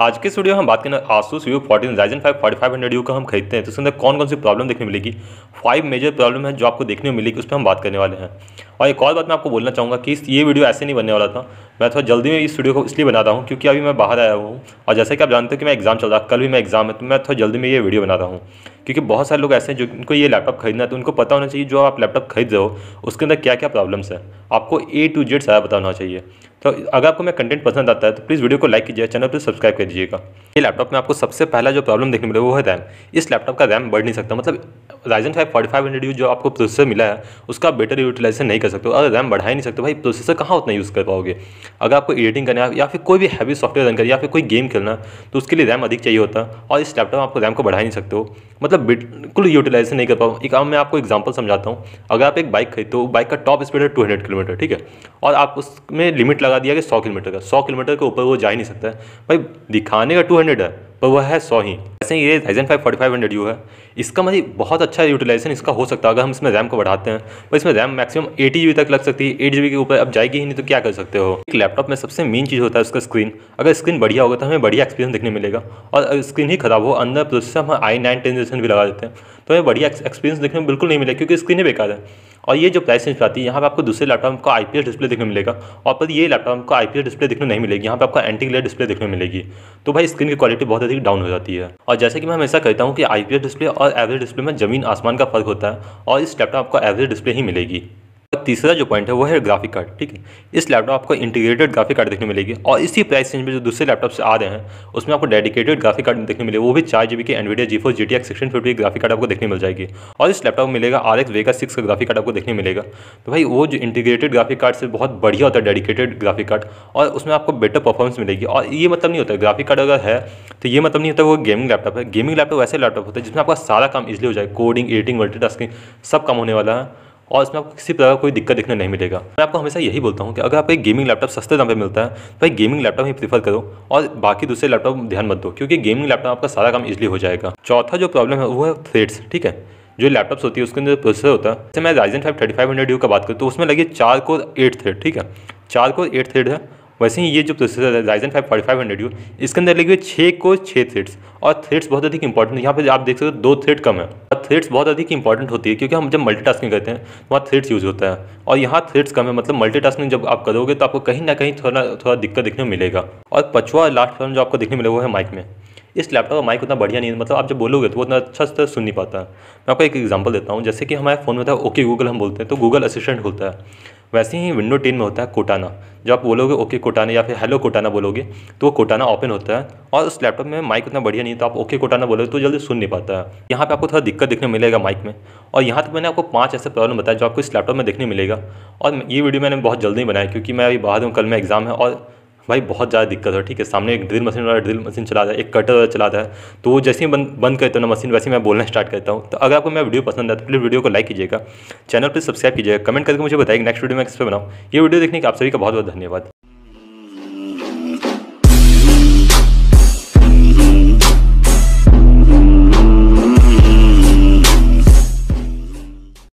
आज के स्टूडियो हम बात करें Asus U fourteen Ryzen five forty five hundred U का हम खरीदते हैं तो उसके अंदर कौन कौन सी प्रॉब्लम देखने मिलेगी फाइव मेजर प्रॉब्लम है जो आपको देखने को मिलेगी उस पर हम बात करने वाले हैं और एक और बात मैं आपको बोलना चाहूँगा कि ये वीडियो ऐसे नहीं बनने वाला था मैं थोड़ा जल्दी में इस वीडियो को इसलिए बना रहा हूँ क्योंकि अभी मैं बाहर आया हूँ और जैसे कि आप जानते हैं कि मैं एग्जाम चल रहा कल भी मैं एग्जाम है तो मैं थोड़ा जल्दी में ये वीडियो बना रहा हूँ क्योंकि बहुत सारे लोग ऐसे हैं जो ये लैपटॉप खरीदना है तो उनको पता होना चाहिए जो आप लैपटॉप खरीद रहे हो उसके अंदर क्या क्या प्रॉब्लम्स है आपको ए टू जेड सारा पता होना चाहिए तो अगर आपको मैं कंटेंट पसंद आता है तो प्लीज़ वीडियो को लाइक कीजिए चैनल पर सब्सक्राइब कर दीजिएगा ये लैपटॉप में आपको सबसे पहला जो प्रॉब्लम देखने मिले वो है रैम इस लैपटॉप का रैम बढ़ नहीं सकता मतलब Ryzen five forty five hundred जो आपको प्रोसेसर मिला है उसका बेटर यूटिलाइजेशन नहीं कर सकते अगर रैम बढ़ा ही नहीं सकते भाई प्रोसेसर कहाँ उतना यूज़ कर पाओगे अगर आपको एडिटिंग करना है या फिर कोई भी हैवी सॉफ्टवेयर रन करना या फिर कोई गेम खेलना तो उसके लिए रैम अधिक चाहिए होता है और इस लैपटॉप में आपको रैम को बढ़ा नहीं सकते हो मतलब बिल्कुल यूटिलाइजेशन नहीं कर पाओ एक मैं आपको एग्जाम्पल समझाता हूँ अगर आप एक बाइक खरीदते हो बाइक का टॉप स्पीड है टू हंड्रेड किलोमीटर ठीक है और आप उसमें लिमिट लगा दिया कि सौ किलोमीटर का सौ किलोमीटर के ऊपर वो जा ही नहीं सकता है भाई दिखाने का टू हंड्रेड है पर वह है सौ ही वैसे ये Ryzen five forty five hundred U है इसका मतलब बहुत अच्छा यूटिलाइजेशन इसका हो सकता है अगर हम इसमें रैम को बढ़ाते हैं तो इसमें रैम मैक्सिमम एटी जी तक लग सकती है एट जी के ऊपर अब जाएगी ही नहीं तो क्या कर सकते हो एक लैपटॉप में सबसे मेन चीज़ होता है उसका स्क्रीन अगर स्क्रीन बढ़िया होगा तो हमें बढ़िया एक्सपीरियंस देखने मिलेगा और स्क्रीन ही खराब हो अंदर प्रोसेसर हम आई नाइन टेन जनरेशन भी लगा देते हैं तो हमें बढ़िया एक्सपीरियंस देखने में बिल्कुल नहीं मिलेगा क्योंकि स्क्रीन ही बेकार है और ये जो प्राइस रेंज आती है यहाँ पर आपको दूसरे लैपटॉप को आई डिस्प्ले देखने मिलेगा और पर ये लैपटॉप आपको आई डिस्प्ले देखने नहीं मिलेगी यहाँ पर आपको एंटी ग्लेयर डिस्प्ले देखने मिलेगी तो भाई स्क्रीन की क्वालिटी बहुत अधिक डाउन हो जाती है और जैसे कि मैं हमेशा कहता हूँ कि आई डिस्प्ले और एवरेज डिस्प्ले में ज़मीन आसमान का फ़र्क होता है और इस लैपटॉप आपको एवरेज डिस्प्ले ही मिलेगी बाद तीसरा जो पॉइंट है वो है ग्राफिक कार्ड ठीक है इस लैपटॉप आपको इंटीग्रेटेड ग्राफिक कार्ड देखने मिलेगी और इसी प्राइस रेंज में जो दूसरे लैपटॉप से आ रहे हैं उसमें आपको डेडिकेटेड ग्राफिक कार्ड देखने मिलेगा वो भी चार जी के Nvidia G four G T X sixteen fifty graphic card आपको देखने मिल जाएगी और इस लैपटॉप में मिलेगा आर एक्स वेगा सिक्स का ग्राफिक कार्ड आपको देखने मिलेगा तो भाई वो जो इंटीग्रेटेड ग्राफिक कार्ड से बहुत बढ़िया होता है डेडिकेटेड ग्राफिक कार्ड और उसमें आपको बेटर परफॉर्मेंस मिलेगी और ये मतलब नहीं होता है ग्राफिक कार्ड अगर है तो ये मतलब नहीं होता वो गेमिंग लैपटॉप है गेमिंग लैपटॉप वैसे लैपटॉप होता है जिसमें आपका सारा काम इजिली हो जाए कोडिंग एडिटिंग मल्टी सब काम होने वाला है और इसमें आपको किसी प्रकार कोई दिक्कत देखने नहीं मिलेगा मैं आपको हमेशा यही बोलता हूँ कि अगर आपको एक गेमिंग लैपटॉप सस्ते दाम पर मिलता है तो भाई गेमिंग लैपटॉप ही प्रीफर करो और बाकी दूसरे लैपटॉप ध्यान मत दो क्योंकि गेमिंग लैपटॉप आपका सारा काम इजली हो जाएगा चौथा जो प्रॉब्लम है वो है थ्रेड्स ठीक है जो लैपटॉप्स होती है उसके अंदर प्रोसेसर होता है जैसे मैं Ryzen five thirty five hundred U का बात करूँ तो उसमें लगी चार कोर एट थ्रेड ठीक है चार कोर एट थ्रेड है वैसे ही ये जो प्रोसेसर है Ryzen five forty five hundred U इसके अंदर लगे हुए छः को छः थ्रेड्स और थ्रेड्स बहुत अधिक इंपॉर्टेंट है यहाँ पर आप देख सकते हो दो थ्रेड कम है वहाँ थ्रेड्स बहुत अधिक इंपॉर्टेंट होती है क्योंकि हम जब मल्टीटास्किंग करते हैं तो वहाँ थ्रेड्स यूज़ होता है और यहाँ थ्रेड्स कम है मतलब मल्टीटास्किंग जब आप करोगे तो आपको कहीं ना कहीं थोड़ा थोड़ा दिक्कत देखने में मिलेगा और पचवा लास्ट फॉर्म जो आपको देखने मिलेगा वो है माइक में इस लैपटॉप का माइक उतना बढ़िया नहीं है मतलब आप जब बोलोगे तो वो उतना अच्छा से सुन नहीं पाता है मैं आपको एक एग्जांपल देता हूँ जैसे कि हमारे फ़ोन में था ओके गूगल हम बोलते हैं तो गूगल असिस्टेंट होता है वैसे ही विंडो टेन में होता है कोटाना जब आप बोलोगे ओके कोटाना या फिर हेलो कोटाना बोलोगे तो वो कोटाना ओपन होता है और उस लैपटॉप में माइक उतना बढ़िया नहीं तो आप ओके कोटाना बोलोगे तो जल्दी सुन नहीं पाता है यहाँ पे आपको थोड़ा दिक्कत देखने मिलेगा माइक में और यहाँ तक मैंने आपको पाँच ऐसे प्रॉब्लम बताया जो आपको इस लैपटॉप में देखने मिलेगा और ये वीडियो मैंने बहुत जल्दी बनाया क्योंकि मैं अभी बाहर हूँ कल में एग्ज़ाम है और भाई बहुत ज़्यादा दिक्कत है ठीक है सामने एक ड्रिल मशीन वाला ड्रिल मशीन चलाता है एक कटर वाला चलाता है तो वो जैसे ही बंद बंद करता हूँ ना मशीन वैसे मैं बोलना स्टार्ट करता हूँ तो अगर आपको मैं वीडियो पसंद है तो प्लीज़ वीडियो को लाइक कीजिएगा चैनल पर सब्सक्राइब कीजिएगा कमेंट करके मुझे बताइए नेक्स्ट वीडियो मैं किस पर बनाऊँ ये वीडियो देखने के आप सभी का बहुत बहुत धन्यवाद